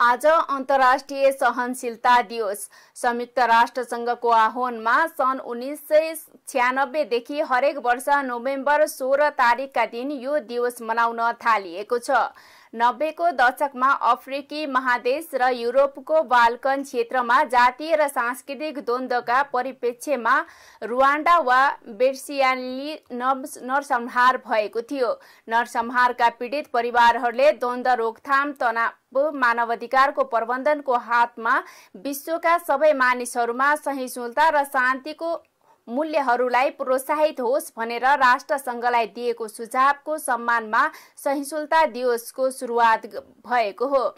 आज अन्तर्राष्ट्रिय सहनशीलता दिवस संयुक्त राष्ट्रसङ्घको आह्वानमा सन् उन्नाइस सय छ्यानब्बेदेखि हरेक वर्ष नोभेम्बर सोह्र तारिकका दिन यो दिवस मनाउन थालिएको छ नब्बेको दशकमा अफ्रिकी महादेश र युरोपको बाल्कन क्षेत्रमा जातीय र सांस्कृतिक द्वन्द्वका परिप्रेक्ष्यमा रुवान्डा वा बेर्सियाली नरसंहार भएको थियो नरसंहारका पीडित परिवारहरूले द्वन्द्व रोकथाम तनाव मानवाधिकारको प्रबन्धनको हातमा विश्वका सबै मानिसहरूमा सहिष्णुता र शान्तिको मूल्यहरूलाई प्रोत्साहित होस् भनेर राष्ट्रसङ्घलाई दिएको सुझावको सम्मानमा सहिष्णुता दिवसको सुरुवात भएको हो